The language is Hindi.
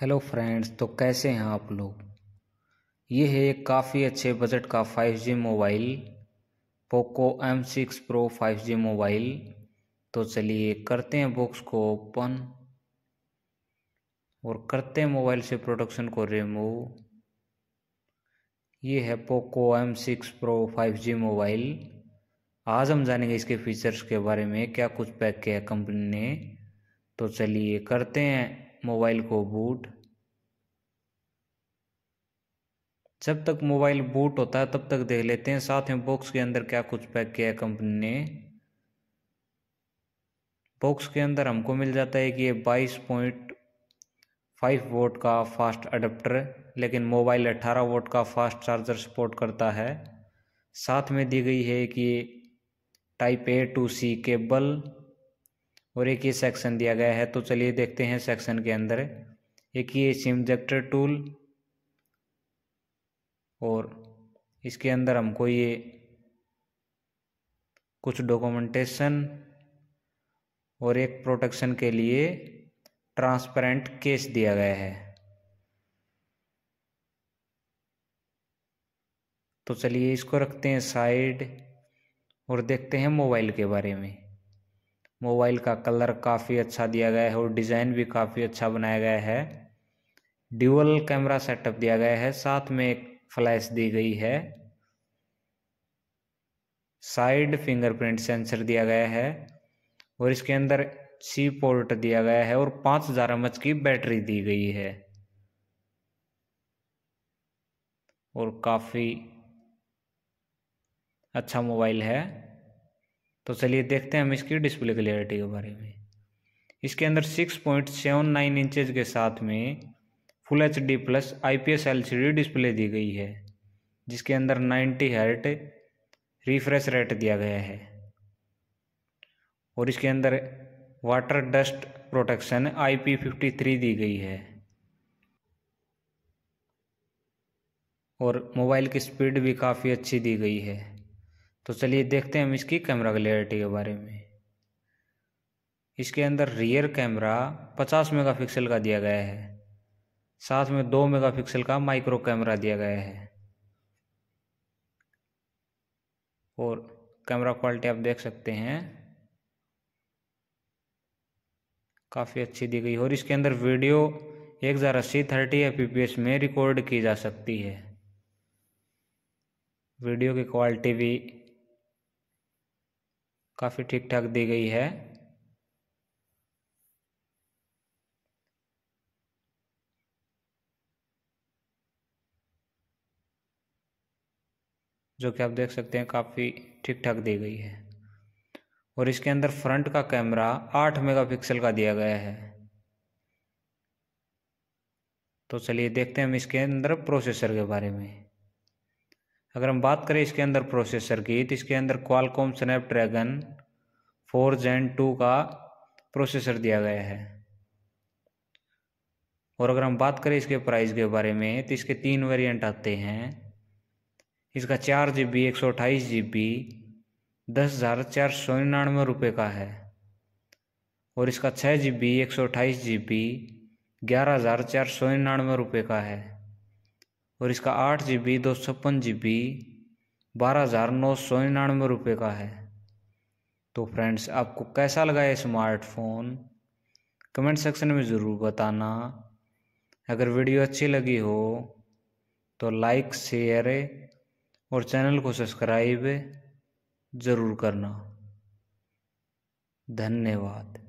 हेलो फ्रेंड्स तो कैसे हैं आप लोग ये है एक काफ़ी अच्छे बजट का 5G mobile Poco M6 Pro 5G mobile तो चलिए करते हैं बॉक्स को ओपन और करते हैं मोबाइल से प्रोडक्शन को रिमूव ये है Poco M6 Pro 5G mobile आज हम जानेंगे इसके फीचर्स के बारे में क्या कुछ पैक किया कंपनी ने तो चलिए करते हैं मोबाइल को बूट जब तक मोबाइल बूट होता है तब तक देख लेते हैं साथ में बॉक्स के अंदर क्या कुछ पैक किया है कंपनी ने बॉक्स के अंदर हमको मिल जाता है कि ये बाईस पॉइंट फाइव वोट का फास्ट अडप्टर लेकिन मोबाइल अट्ठारह वोट का फास्ट चार्जर सपोर्ट करता है साथ में दी गई है कि type A to C cable और एक ये सेक्शन दिया गया है तो चलिए देखते हैं सेक्शन के अंदर एक ये सिमजेक्टर टूल और इसके अंदर हमको ये कुछ डॉक्यूमेंटेशन और एक प्रोटेक्शन के लिए ट्रांसपेरेंट केस दिया गया है तो चलिए इसको रखते हैं साइड और देखते हैं मोबाइल के बारे में मोबाइल का कलर काफ़ी अच्छा दिया गया है और डिज़ाइन भी काफ़ी अच्छा बनाया गया है ड्यूअल कैमरा सेटअप दिया गया है साथ में एक फ्लैश दी गई है साइड फिंगरप्रिंट सेंसर दिया गया है और इसके अंदर सी पोर्ट दिया गया है और पाँच हज़ार एम की बैटरी दी गई है और काफ़ी अच्छा मोबाइल है तो चलिए देखते हैं हम इसकी डिस्प्ले क्लियरिटी के बारे में इसके अंदर six point seven nine inches के साथ में full H D plus I P S L C D display दी गई है जिसके अंदर नाइन्टी हर्ट रिफ्रेश रेट दिया गया है और इसके अंदर water dust protection I P fifty three दी गई है और मोबाइल की स्पीड भी काफ़ी अच्छी दी गई है तो चलिए देखते हैं हम इसकी कैमरा क्लियरिटी के बारे में इसके अंदर रियर कैमरा 50 मेगापिक्सल का दिया गया है साथ में 2 मेगापिक्सल का माइक्रो कैमरा दिया गया है और कैमरा क्वालिटी आप देख सकते हैं काफ़ी अच्छी दी गई और इसके अंदर वीडियो एक हज़ार अस्सी थर्टी एफ पी एस में रिकॉर्ड की जा सकती है वीडियो की क्वालिटी भी काफ़ी ठीक ठाक दी गई है जो कि आप देख सकते हैं काफ़ी ठीक ठाक दी गई है और इसके अंदर फ्रंट का कैमरा 8 मेगापिक्सल का दिया गया है तो चलिए देखते हैं हम इसके अंदर प्रोसेसर के बारे में अगर हम बात करें इसके अंदर प्रोसेसर की तो इसके अंदर Qualcomm Snapdragon four gen two का प्रोसेसर दिया गया है और अगर हम बात करें इसके प्राइस के बारे में तो इसके तीन वेरिएंट आते हैं इसका चार जी बी एक सौ अट्ठाईस जी बी दस हज़ार चार सौ निन्यानवे रुपये का है और इसका छः जी बी एक सौ अट्ठाईस जी बी ग्यारह हज़ार चार सौ निन्यानवे रुपये का है और इसका आठ जी बी दो छप्पन जी बी बारह हज़ार नौ सौ निन्यानवे रुपये का है तो फ्रेंड्स आपको कैसा लगा ये स्मार्टफोन कमेंट सेक्शन में ज़रूर बताना अगर वीडियो अच्छी लगी हो तो लाइक शेयर और चैनल को सब्सक्राइब ज़रूर करना धन्यवाद